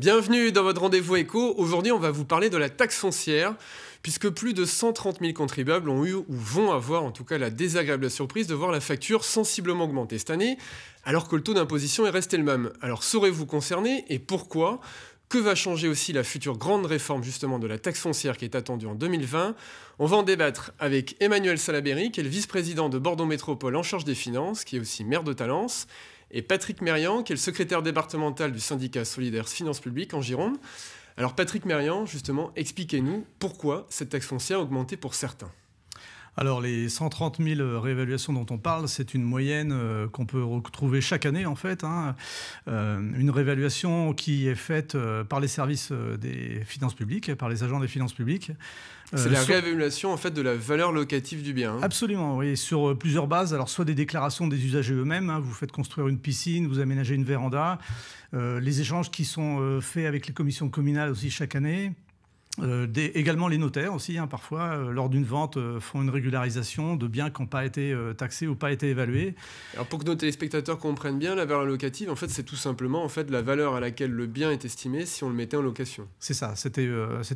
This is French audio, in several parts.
Bienvenue dans votre rendez-vous éco. Aujourd'hui, on va vous parler de la taxe foncière, puisque plus de 130 000 contribuables ont eu ou vont avoir en tout cas la désagréable surprise de voir la facture sensiblement augmenter cette année, alors que le taux d'imposition est resté le même. Alors, serez-vous concerné et pourquoi que va changer aussi la future grande réforme justement de la taxe foncière qui est attendue en 2020 On va en débattre avec Emmanuel Salaberry, qui est le vice-président de Bordeaux Métropole en charge des finances, qui est aussi maire de Talence, et Patrick Merian, qui est le secrétaire départemental du syndicat Solidaires Finances Publiques en Gironde. Alors Patrick Merian, justement, expliquez-nous pourquoi cette taxe foncière a augmenté pour certains. Alors les 130 000 réévaluations dont on parle, c'est une moyenne euh, qu'on peut retrouver chaque année en fait. Hein. Euh, une réévaluation qui est faite euh, par les services des finances publiques, par les agents des finances publiques. C'est la réévaluation en fait de la valeur locative du bien. Hein. Absolument, oui, sur plusieurs bases. Alors soit des déclarations des usagers eux-mêmes, hein. vous faites construire une piscine, vous aménagez une véranda, les échanges qui sont faits avec les commissions communales aussi chaque année. Euh, également les notaires aussi, hein, parfois, euh, lors d'une vente, euh, font une régularisation de biens qui n'ont pas été taxés ou pas été évalués. Alors pour que nos téléspectateurs comprennent bien, la valeur locative, en fait, c'est tout simplement en fait, la valeur à laquelle le bien est estimé si on le mettait en location. C'est ça, c'était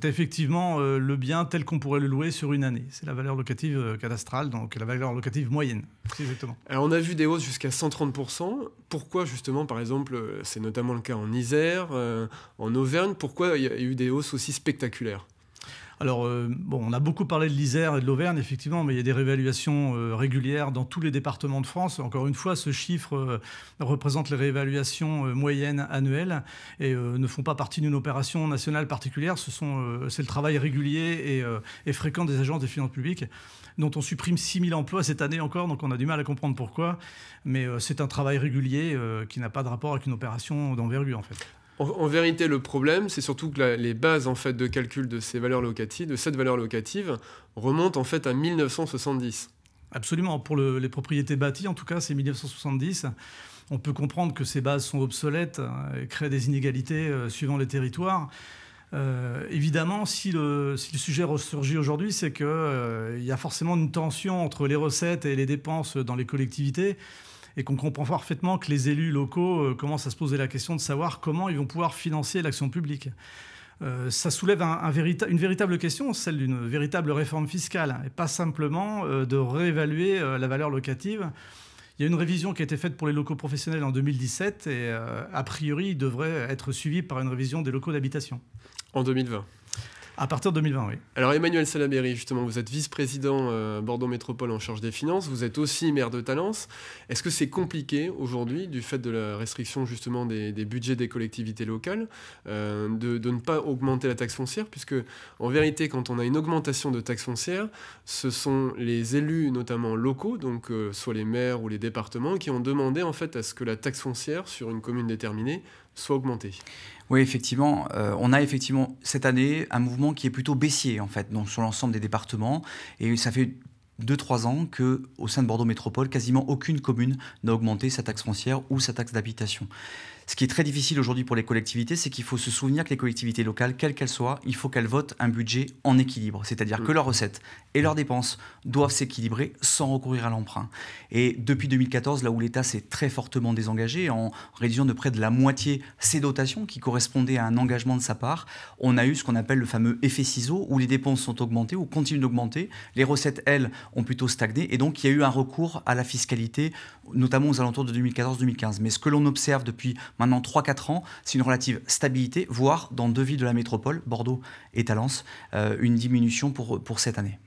effectivement le bien tel qu'on pourrait le louer sur une année. C'est la valeur locative cadastrale, donc la valeur locative moyenne. Exactement. on a vu des hausses jusqu'à 130%. Pourquoi justement, par exemple, c'est notamment le cas en Isère, en Auvergne, pourquoi il y a eu des hausses aussi spectaculaires alors, euh, bon, on a beaucoup parlé de l'Isère et de l'Auvergne, effectivement, mais il y a des réévaluations euh, régulières dans tous les départements de France. Encore une fois, ce chiffre euh, représente les réévaluations moyennes annuelles et ne font pas partie d'une opération nationale particulière. Ce c'est le travail régulier et, et, fréquent des agences des finances publiques, dont on supprime 6 000 emplois cette année encore, donc on a du mal à comprendre pourquoi. Mais c'est un travail régulier qui n'a pas de rapport avec une opération d'envergure, en fait. En, vérité, le problème, c'est surtout que les bases en fait de calcul de ces valeurs locatives, de cette valeur locative, remontent en fait à 1970. Absolument. Pour les propriétés bâties, en tout cas, c'est 1970. On peut comprendre que ces bases sont obsolètes hein, et créent des inégalités euh, suivant les territoires. Euh, évidemment, si le, sujet ressurgit aujourd'hui, c'est qu'il euh, y a forcément une tension entre les recettes et les dépenses dans les collectivités et qu'on comprend parfaitement que les élus locaux euh, commencent à se poser la question de savoir comment ils vont pouvoir financer l'action publique. Euh, ça soulève une véritable question, celle d'une véritable réforme fiscale, et pas simplement euh, de réévaluer la valeur locative. Il y a une révision qui a été faite pour les locaux professionnels en 2017, et a priori, il devrait être suivi par une révision des locaux d'habitation. En 2020 à partir de 2020, oui. Alors Emmanuel Salaberry, justement, vous êtes vice-président euh, Bordeaux Métropole en charge des finances, vous êtes aussi maire de Talence. Est-ce que c'est compliqué aujourd'hui, du fait de la restriction justement des, budgets des collectivités locales, euh, de, ne pas augmenter la taxe foncière Puisque en vérité, quand on a une augmentation de taxe foncière, ce sont les élus, notamment locaux, donc euh, soit les maires ou les départements, qui ont demandé en fait à ce que la taxe foncière sur une commune déterminée soit augmenté. Oui, effectivement, euh, on a effectivement cette année un mouvement qui est plutôt baissier en fait, donc sur l'ensemble des départements, et ça fait 2-3 ans que, au sein de Bordeaux Métropole, quasiment aucune commune n'a augmenté sa taxe foncière ou sa taxe d'habitation. Ce qui est très difficile aujourd'hui pour les collectivités, c'est qu'il faut se souvenir que les collectivités locales, quelles qu'elles soient, il faut qu'elles votent un budget en équilibre. C'est-à-dire mm. que leurs recettes et leurs dépenses doivent s'équilibrer sans recourir à l'emprunt. Et depuis 2014, là où l'État s'est très fortement désengagé, en réduisant de près de la moitié ses dotations qui correspondaient à un engagement de sa part, on a eu ce qu'on appelle le fameux effet ciseau, où les dépenses sont augmentées ou continuent d'augmenter, les recettes, elles, ont plutôt stagné, et donc il y a eu un recours à la fiscalité, notamment aux alentours de 2014-2015. Mais ce que l'on observe depuis maintenant 3-4 ans, c'est une relative stabilité, voire dans deux villes de la métropole, Bordeaux et Talence, euh, une diminution pour, pour cette année.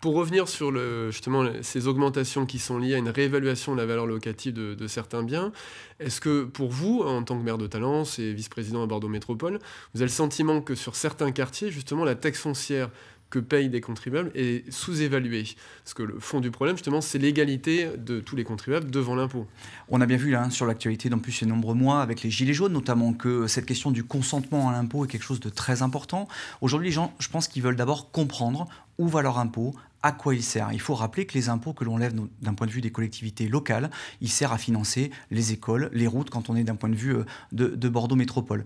Pour revenir sur justement ces augmentations qui sont liées à une réévaluation de la valeur locative de, certains biens, est-ce que pour vous, en tant que maire de Talence et vice-président à Bordeaux Métropole, vous avez le sentiment que sur certains quartiers, justement, la taxe foncière que payent des contribuables est sous évalué Parce que le fond du problème, justement, c'est l'égalité de tous les contribuables devant l'impôt. On a bien vu là hein, sur l'actualité, dans plus ces nombreux mois, avec les Gilets jaunes notamment, que cette question du consentement à l'impôt est quelque chose de très important. Aujourd'hui, les gens, je pense qu'ils veulent d'abord comprendre où va leur impôt, à quoi il sert Il faut rappeler que les impôts que l'on lève d'un point de vue des collectivités locales, il sert à financer les écoles, les routes, quand on est d'un point de vue euh, de, Bordeaux Métropole.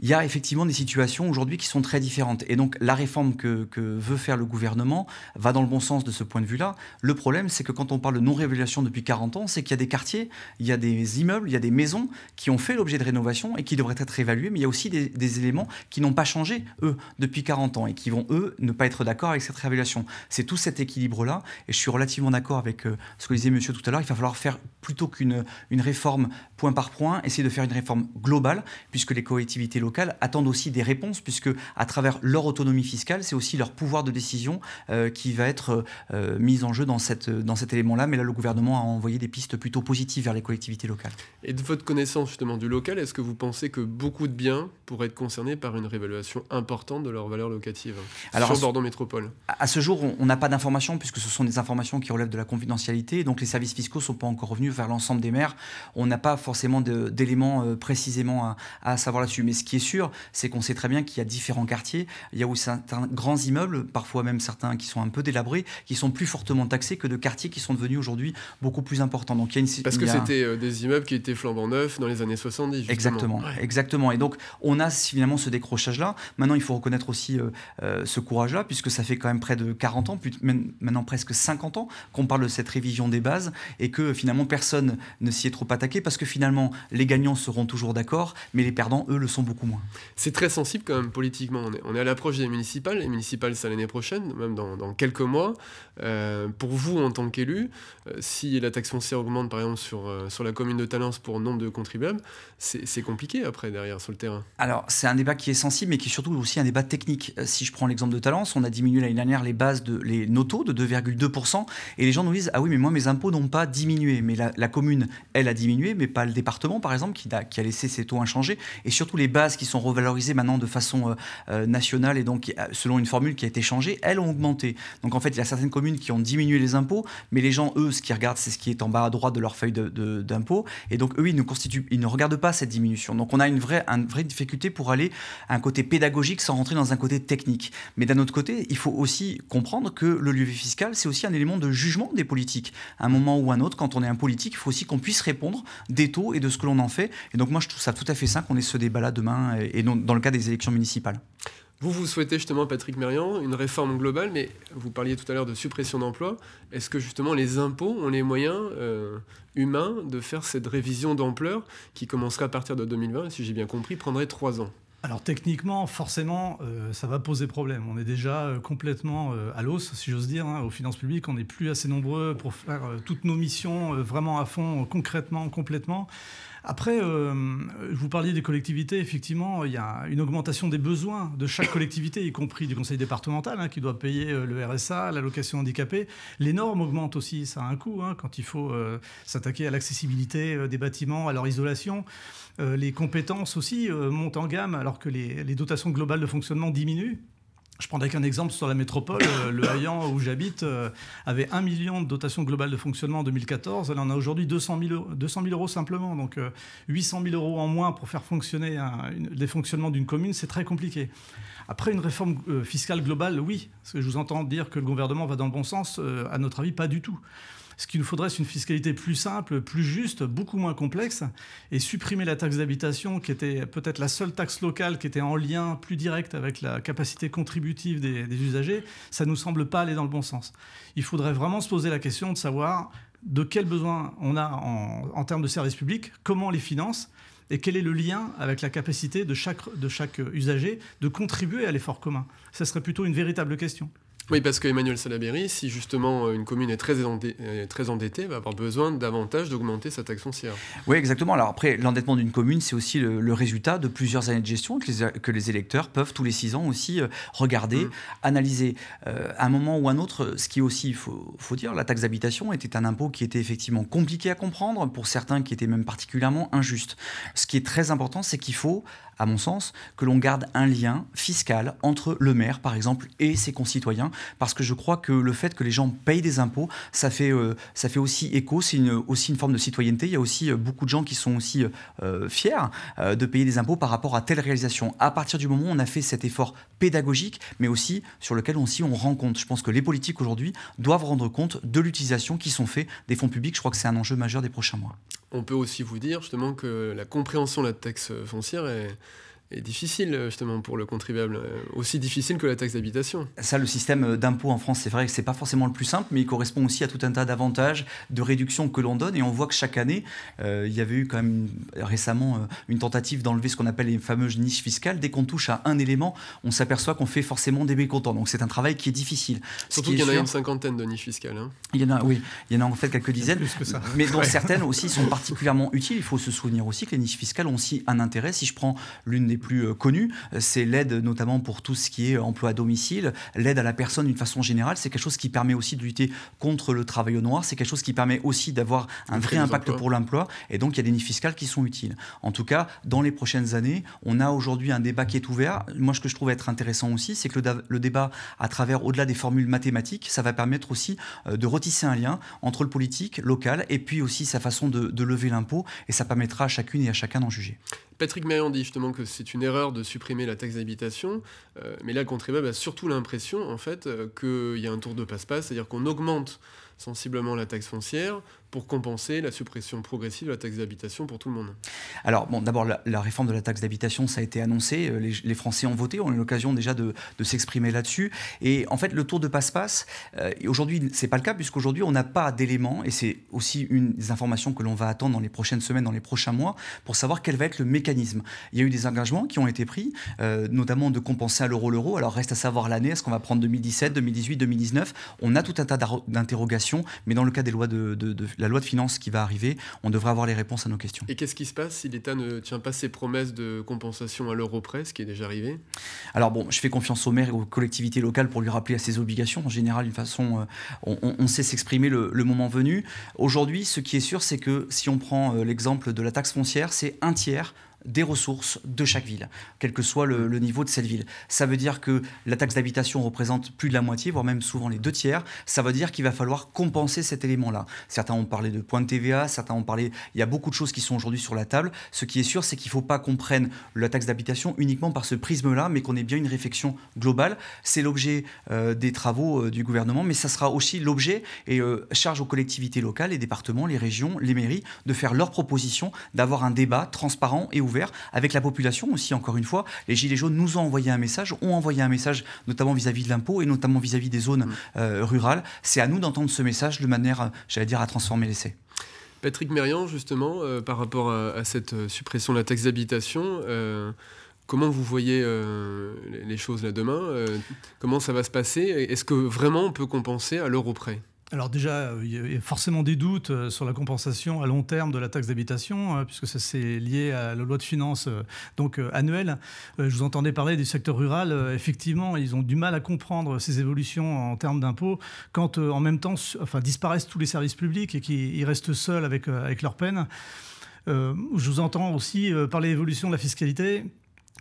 Il y a effectivement des situations aujourd'hui qui sont très différentes. Et donc la réforme que, veut faire le gouvernement va dans le bon sens de ce point de vue-là. Le problème, c'est que quand on parle de non-révélation depuis 40 ans, c'est qu'il y a des quartiers, il y a des immeubles, il y a des maisons qui ont fait l'objet de rénovation et qui devraient être réévaluées, mais il y a aussi des, des éléments qui n'ont pas changé, eux, depuis 40 ans et qui vont, eux, ne pas être d'accord avec cette révélation. C'est tout cette équilibre-là. Et je suis relativement d'accord avec euh, ce que disait monsieur tout à l'heure. Il va falloir faire, plutôt qu'une une réforme point par point, essayer de faire une réforme globale, puisque les collectivités locales attendent aussi des réponses, puisque à travers leur autonomie fiscale, c'est aussi leur pouvoir de décision euh, qui va être mise euh, mis en jeu dans, cette, dans cet élément-là. Mais là, le gouvernement a envoyé des pistes plutôt positives vers les collectivités locales. Et de votre connaissance justement du local, est-ce que vous pensez que beaucoup de biens pourraient être concernés par une réévaluation importante de leur valeur locative Alors, sur Bordeaux Métropole À ce jour, on n'a pas d'informations puisque ce sont des informations qui relèvent de la confidentialité, donc les services fiscaux ne sont pas encore revenus vers l'ensemble des maires. On n'a pas forcément d'éléments euh, précisément à, savoir là-dessus. Mais ce qui est sûr, c'est qu'on sait très bien qu'il y a différents quartiers. Il y a où certains grands immeubles, parfois même certains qui sont un peu délabrés, qui sont plus fortement taxés que de quartiers qui sont devenus aujourd'hui beaucoup plus importants. Donc, il y a une, Parce que c'était euh, des immeubles qui étaient flambant neufs dans les années 70. Exactement, exactement. Et donc, on a finalement ce décrochage-là. Maintenant, il faut reconnaître aussi euh, ce courage-là, puisque ça fait quand même près de 40 ans, plus, maintenant presque 50 ans qu'on parle de cette révision des bases et que finalement personne ne s'y est trop attaqué parce que finalement les gagnants seront toujours d'accord, mais les perdants, eux, le sont beaucoup moins. C'est très sensible quand même politiquement. On est, à l'approche des municipales, les municipales, c'est l'année prochaine, même dans, quelques mois. Euh, pour vous, en tant qu'élu, euh, si la taxe foncière augmente par exemple sur, euh, sur la commune de Talence pour nombre de contribuables, c'est compliqué après derrière sur le terrain. Alors c'est un débat qui est sensible mais qui est surtout aussi un débat technique. Si je prends l'exemple de Talence, on a diminué l'année dernière les bases de les taux de 2,2%. Et les gens nous disent Ah oui, mais moi, mes impôts n'ont pas diminué. Mais la, commune, elle a diminué, mais pas le département, par exemple, qui a, qui a, laissé ses taux inchangés. Et surtout, les bases qui sont revalorisées maintenant de façon euh, euh, nationale et donc euh, selon une formule qui a été changée, elles ont augmenté. Donc en fait, il y a certaines communes qui ont diminué les impôts, mais les gens, eux, ce qu'ils regardent, c'est ce qui est en bas à droite de leur feuille d'impôt. Et donc, eux, ils ne, constituent, ils ne regardent pas cette diminution. Donc on a une vraie, une vraie difficulté pour aller à un côté pédagogique sans rentrer dans un côté technique. Mais d'un autre côté, il faut aussi comprendre que le levier fiscal, c'est aussi un élément de jugement des politiques. À un moment ou à un autre, quand on est un politique, il faut aussi qu'on puisse répondre des taux et de ce que l'on en fait. Et donc moi, je trouve ça tout à fait sain qu'on ait ce débat-là demain et dans le cas des élections municipales. Vous, vous souhaitez justement, Patrick Mérian, une réforme globale, mais vous parliez tout à l'heure de suppression d'emplois. Est-ce que justement les impôts ont les moyens euh, humains de faire cette révision d'ampleur qui commencera à partir de 2020, si j'ai bien compris, prendrait trois ans alors techniquement, forcément, euh, ça va poser problème. On est déjà euh, complètement euh, à l'os, si j'ose dire, hein. aux finances publiques. On n'est plus assez nombreux pour faire toutes nos missions vraiment à fond, concrètement, complètement. Après, je euh, vous parliez des collectivités. Effectivement, il y a une augmentation des besoins de chaque collectivité, y compris du conseil départemental, hein, qui doit payer euh, le RSA, l'allocation handicapée. Les normes augmentent aussi, ça a un coût, hein, quand il faut euh, s'attaquer à l'accessibilité des bâtiments, à leur isolation. les compétences aussi montent en gamme, alors que les dotations globales de fonctionnement diminuent. Je prendrai qu'un exemple sur la métropole. Euh, le Hayan, où j'habite, euh, avait 1 million de dotations globales de fonctionnement en 2014. Elle en a aujourd'hui 200 000, euros, simplement. Donc 800 euh, 000 euros en moins pour faire fonctionner les fonctionnements d'une commune, c'est très compliqué. Après, une réforme fiscale globale, oui. Parce que je vous entends dire que le gouvernement va dans le bon sens. À notre avis, pas du tout. Ce qu'il nous faudrait, c'est une fiscalité plus simple, plus juste, beaucoup moins complexe, et supprimer la taxe d'habitation, qui était peut-être la seule taxe locale qui était en lien plus direct avec la capacité contributive des, usagers, ça ne nous semble pas aller dans le bon sens. Il faudrait vraiment se poser la question de savoir de quels besoins on a en, termes de services publics, comment on les finance, et quel est le lien avec la capacité de chaque, de chaque usager de contribuer à l'effort commun. Ce serait plutôt une véritable question. Oui, parce que Emmanuel Salaberry, si justement euh, une commune est très, très endettée, va avoir besoin davantage d'augmenter sa taxe foncière. Oui, exactement. Alors après, l'endettement d'une commune, c'est aussi le, résultat de plusieurs années de gestion que les, électeurs peuvent tous les six ans aussi euh, regarder, mmh. analyser. Euh, à un moment ou à un autre, ce qui aussi, il faut, faut, dire, la taxe d'habitation était un impôt qui était effectivement compliqué à comprendre, pour certains qui était même particulièrement injuste. Ce qui est très important, c'est qu'il faut à mon sens, que l'on garde un lien fiscal entre le maire, par exemple, et ses concitoyens parce que je crois que le fait que les gens payent des impôts, ça fait, euh, ça fait aussi écho, c'est aussi une forme de citoyenneté. Il y a aussi euh, beaucoup de gens qui sont aussi euh, fiers de payer des impôts par rapport à telle réalisation. À partir du moment où on a fait cet effort pédagogique, mais aussi sur lequel aussi on rend compte. Je pense que les politiques aujourd'hui doivent rendre compte de l'utilisation qui sont faits des fonds publics. Je crois que c'est un enjeu majeur des prochains mois. On peut aussi vous dire justement que la compréhension de la taxe foncière est est difficile euh, justement pour le contribuable, euh, aussi difficile que la taxe d'habitation. Ça, le système euh, d'impôt en France, c'est vrai que c'est pas forcément le plus simple, mais il correspond aussi à tout un tas d'avantages, de réductions que l'on donne, et on voit que chaque année, il y avait eu quand même récemment une tentative d'enlever ce qu'on appelle les fameuses niches fiscales. Dès qu'on touche à un élément, on s'aperçoit qu'on fait forcément des mécontents. Donc c'est un travail qui est difficile. Surtout qu'il y, en a une cinquantaine de niches fiscales. Hein. Il y en a, oui, il y en a en fait quelques dizaines, plus que ça. mais dont certaines aussi sont particulièrement utiles. Il faut se souvenir aussi que les niches fiscales ont aussi un intérêt. Si je prends l'une des plus euh, connu, euh, c'est l'aide notamment pour tout ce qui est euh, emploi à domicile, l'aide à la personne d'une façon générale. C'est quelque chose qui permet aussi de lutter contre le travail au noir, c'est quelque chose qui permet aussi d'avoir un vrai impact pour l'emploi. Et donc, il y a des nids fiscales qui sont utiles. En tout cas, dans les prochaines années, on a aujourd'hui un débat qui est ouvert. Moi, ce que je trouve être intéressant aussi, c'est que le, débat, à travers, au-delà des formules mathématiques, ça va permettre aussi de retisser un lien entre le politique local et puis aussi sa façon de lever l'impôt. Et ça permettra à chacune et à chacun d'en juger. Patrick Mailland dit justement que c'est une erreur de supprimer la taxe d'habitation, euh, mais là, le contribuable a surtout l'impression, en fait, euh, qu'il y a un tour de passe-passe, c'est-à-dire qu'on augmente sensiblement la taxe foncière pour compenser la suppression progressive de la taxe d'habitation pour tout le monde Alors, bon, d'abord, la, réforme de la taxe d'habitation, ça a été annoncé. Euh, les, Français ont voté. On a eu l'occasion déjà de, s'exprimer là-dessus. Et en fait, le tour de passe-passe, aujourd'hui, aujourd'hui, c'est pas le cas, puisqu'aujourd'hui, on n'a pas d'éléments. Et c'est aussi une des informations que l'on va attendre dans les prochaines semaines, dans les prochains mois, pour savoir quel va être le mécanisme. Il y a eu des engagements qui ont été pris, euh, notamment de compenser à l'euro l'euro. Alors, reste à savoir l'année. Est-ce qu'on va prendre 2017, 2018, 2019 On a tout un tas d'interrogations mais dans le cas de, la loi de finances qui va arriver, on devrait avoir les réponses à nos questions. Et qu'est-ce qui se passe si l'État ne tient pas ses promesses de compensation à l'euro près, ce qui est déjà arrivé Alors bon, je fais confiance aux maires et aux collectivités locales pour lui rappeler à ses obligations. En général, d'une façon, euh, on, sait s'exprimer le, moment venu. Aujourd'hui, ce qui est sûr, c'est que si on prend euh, l'exemple de la taxe foncière, c'est un tiers des ressources de chaque ville, quel que soit le, niveau de cette ville. Ça veut dire que la taxe d'habitation représente plus de la moitié, voire même souvent les deux tiers. Ça veut dire qu'il va falloir compenser cet élément-là. Certains ont parlé de points de TVA, certains ont parlé... Il y a beaucoup de choses qui sont aujourd'hui sur la table. Ce qui est sûr, c'est qu'il ne faut pas qu'on prenne la taxe d'habitation uniquement par ce prisme-là, mais qu'on ait bien une réflexion globale. C'est l'objet euh, des travaux euh, du gouvernement, mais ça sera aussi l'objet et euh, charge aux collectivités locales, les départements, les régions, les mairies, de faire leurs propositions, d'avoir un débat transparent et ouvert avec la population aussi, encore une fois. Les Gilets jaunes nous ont envoyé un message, ont envoyé un message notamment vis-à-vis de l'impôt et notamment vis-à-vis des zones mm. euh, rurales. C'est à nous d'entendre ce message de manière, j'allais dire, à transformer l'essai. Patrick Merian, justement, euh, par rapport à, cette euh, suppression de la taxe d'habitation, Comment vous voyez les choses là demain Comment ça va se passer Est-ce que vraiment on peut compenser à l'euro près alors déjà, il y a forcément des doutes euh, sur la compensation à long terme de la taxe d'habitation, hein, puisque ça c'est lié à la loi de finances euh, donc euh, annuelle. Je vous entendais parler du secteur rural. Effectivement, ils ont du mal à comprendre ces évolutions en termes d'impôts quand en même temps enfin, disparaissent tous les services publics et qu'ils restent seuls avec, avec leur peine. je vous entends aussi parler d'évolution de la fiscalité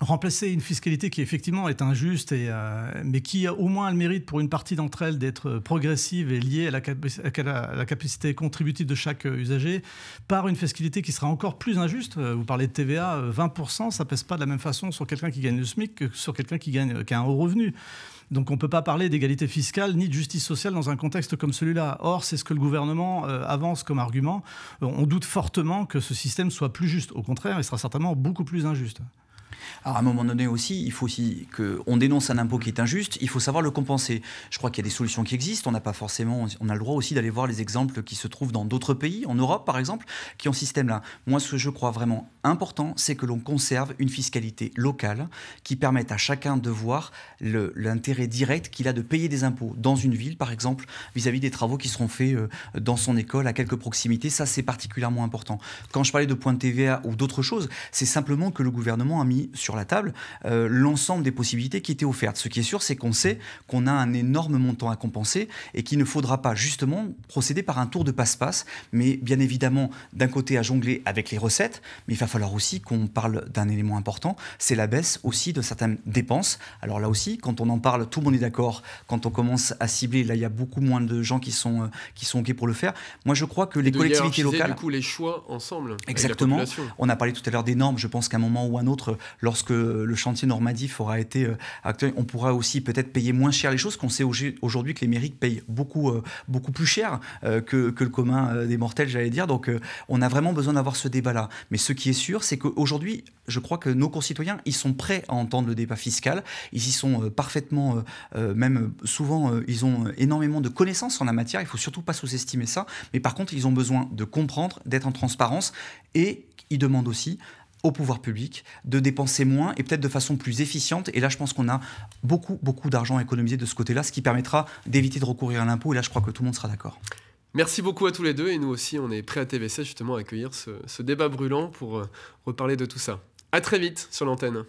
remplacer une fiscalité qui effectivement est injuste, euh, mais qui a au moins le mérite pour une partie d'entre elles d'être euh, progressive et liée à la, capacité contributive de chaque euh, usager, par une fiscalité qui sera encore plus injuste. Vous parlez de TVA, 20%, ça pèse pas de la même façon sur quelqu'un qui gagne le SMIC que sur quelqu'un qui, gagne, qui a un haut revenu. Donc on ne peut pas parler d'égalité fiscale ni de justice sociale dans un contexte comme celui-là. Or, c'est ce que le gouvernement avance comme argument. On doute fortement que ce système soit plus juste. Au contraire, il sera certainement beaucoup plus injuste. Alors à un moment donné aussi, il faut aussi qu'on dénonce un impôt qui est injuste, il faut savoir le compenser. Je crois qu'il y a des solutions qui existent, on n'a pas forcément, on a le droit aussi d'aller voir les exemples qui se trouvent dans d'autres pays, en Europe par exemple, qui ont ce système-là. Moi, ce que je crois vraiment important, c'est que l'on conserve une fiscalité locale qui permette à chacun de voir l'intérêt direct qu'il a de payer des impôts dans une ville, par exemple, vis-à-vis des travaux qui seront faits euh, dans son école à quelques proximités. Ça, c'est particulièrement important. Quand je parlais de point de TVA ou d'autres choses, c'est simplement que le gouvernement a mis sur la table euh, l'ensemble des possibilités qui étaient offertes. Ce qui est sûr, c'est qu'on sait qu'on a un énorme montant à compenser et qu'il ne faudra pas justement procéder par un tour de passe-passe, mais bien évidemment d'un côté à jongler avec les recettes, mais il va falloir aussi qu'on parle d'un élément important, c'est la baisse aussi de certaines dépenses. Alors là aussi, quand on en parle, tout le monde est d'accord. Quand on commence à cibler, là il y a beaucoup moins de gens qui sont, euh, qui sont OK pour le faire. Moi je crois que les collectivités locales... du coup les choix ensemble. Exactement. On a parlé tout à l'heure des normes. Je pense qu'à un moment ou un autre, lorsque le chantier normatif aura été euh, actuel, on pourra aussi peut-être payer moins cher les choses, qu'on sait aujourd'hui que les mérites payent beaucoup, euh, beaucoup plus cher euh, que, le commun des mortels, j'allais dire. Donc on a vraiment besoin d'avoir ce débat-là. Mais ce qui est sûr, c'est qu'aujourd'hui, je crois que nos concitoyens, ils sont prêts à entendre le débat fiscal. Ils y sont parfaitement, même souvent, ils ont énormément de connaissances en la matière. Il faut surtout pas sous-estimer ça. Mais par contre, ils ont besoin de comprendre, d'être en transparence et ils demandent aussi au pouvoir public de dépenser moins et peut-être de façon plus efficiente. Et là, je pense qu'on a beaucoup, beaucoup d'argent économiser de ce côté-là, ce qui permettra d'éviter de recourir à l'impôt. Et là, je crois que tout le monde sera d'accord. Merci beaucoup à tous les deux et nous aussi on est prêts à TVC justement à accueillir ce, ce débat brûlant pour euh, reparler de tout ça. À très vite sur l'antenne.